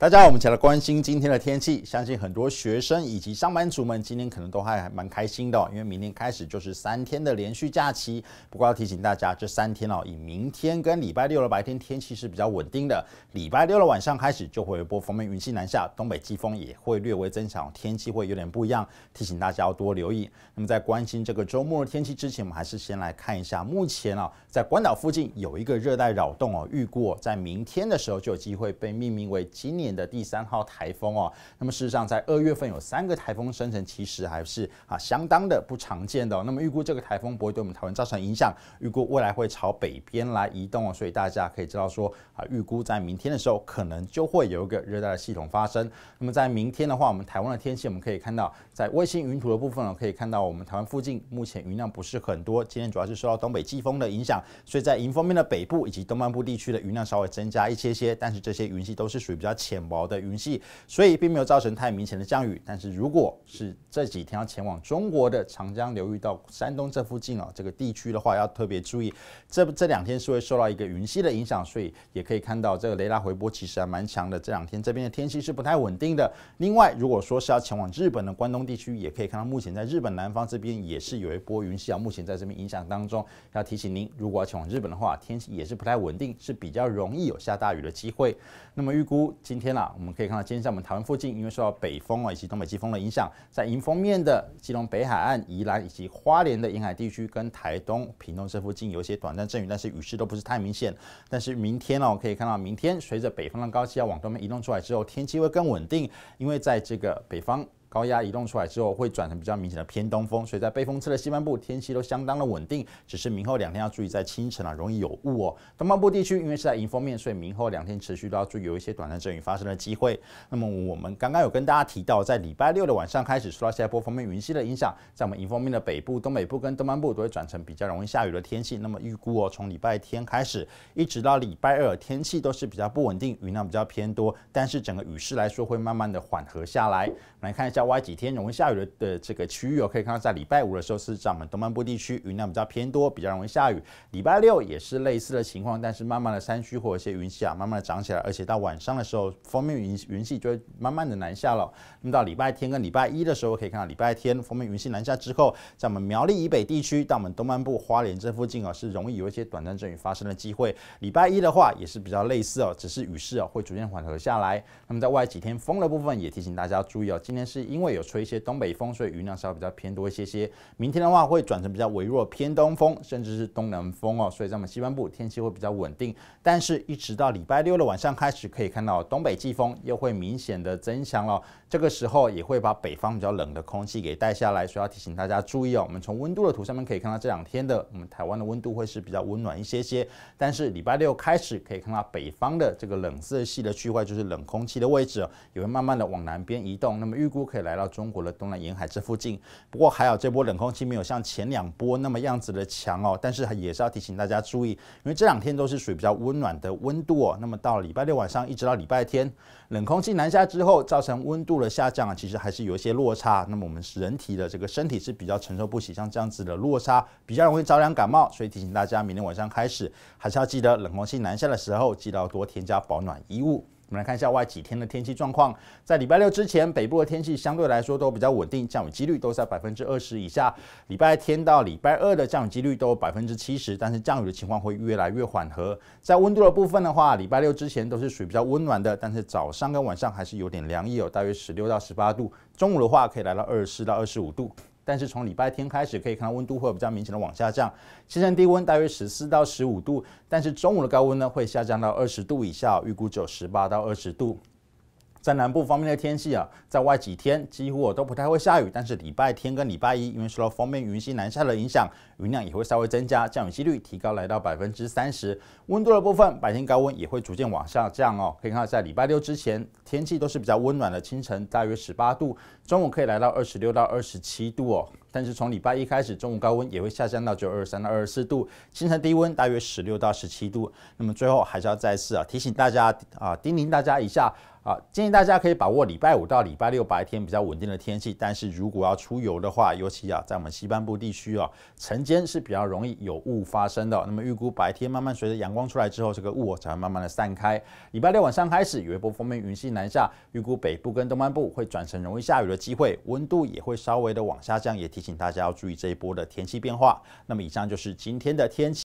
大家好，我们一起来关心今天的天气。相信很多学生以及上班族们今天可能都还蛮开心的，因为明天开始就是三天的连续假期。不过要提醒大家，这三天哦，以明天跟礼拜六的白天天气是比较稳定的。礼拜六的晚上开始就会有一波锋面云系南下，东北季风也会略微增强，天气会有点不一样。提醒大家要多留意。那么在关心这个周末的天气之前，我们还是先来看一下目前啊，在关岛附近有一个热带扰动哦，预过在明天的时候就有机会被命名为今年。的第三号台风哦，那么事实上在二月份有三个台风生成，其实还是啊相当的不常见的。那么预估这个台风不会对我们台湾造成影响，预估未来会朝北边来移动哦，所以大家可以知道说啊，预估在明天的时候可能就会有一个热带的系统发生。那么在明天的话，我们台湾的天气我们可以看到，在卫星云图的部分呢，可以看到我们台湾附近目前云量不是很多，今天主要是受到东北季风的影响，所以在迎风面的北部以及东半部地区的云量稍微增加一些些，但是这些云系都是属于比较浅。薄的云系，所以并没有造成太明显的降雨。但是如果是这几天要前往中国的长江流域到山东这附近啊，这个地区的话，要特别注意，这这两天是会受到一个云系的影响，所以也可以看到这个雷达回波其实还蛮强的。这两天这边的天气是不太稳定的。另外，如果说是要前往日本的关东地区，也可以看到目前在日本南方这边也是有一波云系啊，目前在这边影响当中。要提醒您，如果要前往日本的话，天气也是不太稳定，是比较容易有下大雨的机会。那么预估今天。我们可以看到，今天在我们台湾附近，因为受到北风啊以及东北季风的影响，在迎风面的基隆北海岸、宜兰以及花莲的沿海地区，跟台东、屏东这附近有一些短暂阵雨，但是雨势都不是太明显。但是明天呢，我们可以看到，明天随着北方的高气压往东面移动出来之后，天气会更稳定，因为在这个北方。高压移动出来之后，会转成比较明显的偏东风，所以，在背风侧的西半部天气都相当的稳定。只是明后两天要注意，在清晨啊容易有雾哦。东半部地区因为是在迎风面，所以明后两天持续都要注意有一些短暂阵雨发生的机会。那么，我们刚刚有跟大家提到，在礼拜六的晚上开始受到下一波风面云系的影响，在我们迎风面的北部、东北部跟东半部都会转成比较容易下雨的天气。那么，预估哦，从礼拜天开始一直到礼拜二，天气都是比较不稳定，雨量比较偏多，但是整个雨势来说会慢慢的缓和下来。来看一下。外几天容易下雨的的这个区域哦，可以看到在礼拜五的时候是在我们东南部地区云量比较偏多，比较容易下雨。礼拜六也是类似的情况，但是慢慢的山区或一些云系啊慢慢的涨起来，而且到晚上的时候，封面云云系就会慢慢的南下了。那么到礼拜天跟礼拜一的时候，可以看到礼拜天封面云系南下之后，在我们苗栗以北地区到我们东南部花莲这附近哦，是容易有一些短暂阵雨发生的机会。礼拜一的话也是比较类似哦，只是雨势哦会逐渐缓和下来。那么在外几天风的部分也提醒大家注意哦，今天是。因为有吹一些东北风，所以云量稍微比较偏多一些些。明天的话会转成比较微弱偏东风，甚至是东南风哦，所以在我们西半部天气会比较稳定。但是一直到礼拜六的晚上开始，可以看到东北季风又会明显的增强了。这个时候也会把北方比较冷的空气给带下来，所以要提醒大家注意哦。我们从温度的图上面可以看到，这两天的我们台湾的温度会是比较温暖一些些。但是礼拜六开始可以看到北方的这个冷色系的区块，就是冷空气的位置，也会慢慢的往南边移动。那么预估可。以。来到中国的东南沿海这附近，不过还好这波冷空气没有像前两波那么样子的强哦，但是也是要提醒大家注意，因为这两天都是属于比较温暖的温度哦。那么到礼拜六晚上一直到礼拜天，冷空气南下之后造成温度的下降啊，其实还是有一些落差。那么我们人体的这个身体是比较承受不起像这样子的落差，比较容易着凉感冒。所以提醒大家，明天晚上开始还是要记得冷空气南下的时候，记得要多添加保暖衣物。我们来看一下外几天的天气状况。在礼拜六之前，北部的天气相对来说都比较稳定，降雨几率都在百分之二十以下。礼拜天到礼拜二的降雨几率都百分之七十，但是降雨的情况会越来越缓和。在温度的部分的话，礼拜六之前都是属于比较温暖的，但是早上跟晚上还是有点凉意哦，大约十六到十八度。中午的话可以来到二十四到二十五度。但是从礼拜天开始，可以看到温度会有比较明显的往下降，现在低温大约十四到十五度，但是中午的高温呢会下降到二十度以下，预估只有十八到二十度。在南部方面的天气啊，在外几天几乎我都不太会下雨，但是礼拜天跟礼拜一，因为受到方面云系南下的影响，云量也会稍微增加，降雨几率提高来到百分之三十。温度的部分，白天高温也会逐渐往下降哦。可以看到，在礼拜六之前，天气都是比较温暖的，清晨大约十八度，中午可以来到二十六到二十七度哦。但是从礼拜一开始，中午高温也会下降到有二三到二十四度，清晨低温大约十六到十七度。那么最后还是要再次啊提醒大家啊，叮咛大家一下啊，建议大家可以把握礼拜五到礼拜六白天比较稳定的天气。但是如果要出游的话，尤其啊在我们西半部地区哦，晨间是比较容易有雾发生的。那么预估白天慢慢随着阳光出来之后，这个雾才会慢慢的散开。礼拜六晚上开始有一波锋面云系南下，预估北部跟东半部会转成容易下雨的机会，温度也会稍微的往下降，也提。提醒大家要注意这一波的天气变化。那么，以上就是今天的天气。